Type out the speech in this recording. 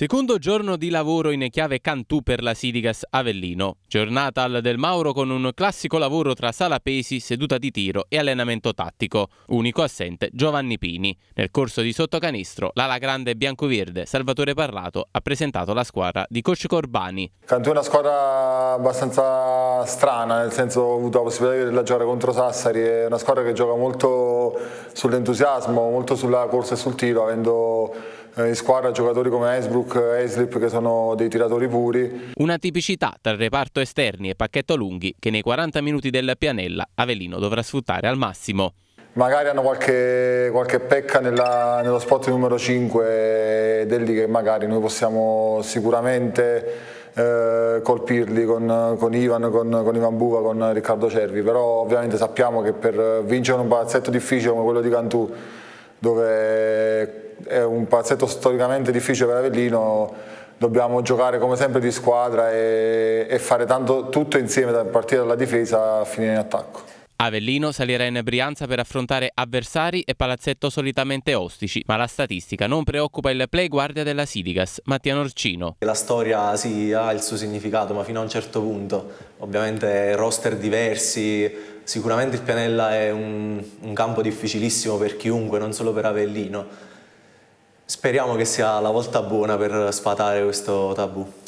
Secondo giorno di lavoro in chiave Cantù per la Sidigas Avellino. Giornata al Del Mauro con un classico lavoro tra sala pesi, seduta di tiro e allenamento tattico. Unico assente Giovanni Pini. Nel corso di sottocanistro, l'ala grande bianco-verde Salvatore Parlato ha presentato la squadra di Coach Corbani. Cantù è una squadra abbastanza strana, nel senso ho avuto la possibilità di vederla giocare contro Sassari. È una squadra che gioca molto sull'entusiasmo, molto sulla corsa e sul tiro, avendo eh, in squadra giocatori come Esbrook e Eslip che sono dei tiratori puri. Una tipicità tra reparto esterni e pacchetto lunghi che nei 40 minuti della pianella Avellino dovrà sfruttare al massimo magari hanno qualche, qualche pecca nella, nello spot numero 5 degli che magari noi possiamo sicuramente eh, colpirli con, con Ivan, con, con, Ivan Buva, con Riccardo Cervi, però ovviamente sappiamo che per vincere un palazzetto difficile come quello di Cantù dove è un palazzetto storicamente difficile per Avellino, dobbiamo giocare come sempre di squadra e, e fare tanto, tutto insieme, da partire dalla difesa a finire in attacco. Avellino salirà in Brianza per affrontare avversari e palazzetto solitamente ostici, ma la statistica non preoccupa il play guardia della Sidigas, Mattia Orcino. La storia sì, ha il suo significato, ma fino a un certo punto. Ovviamente roster diversi, sicuramente il Pianella è un, un campo difficilissimo per chiunque, non solo per Avellino. Speriamo che sia la volta buona per sfatare questo tabù.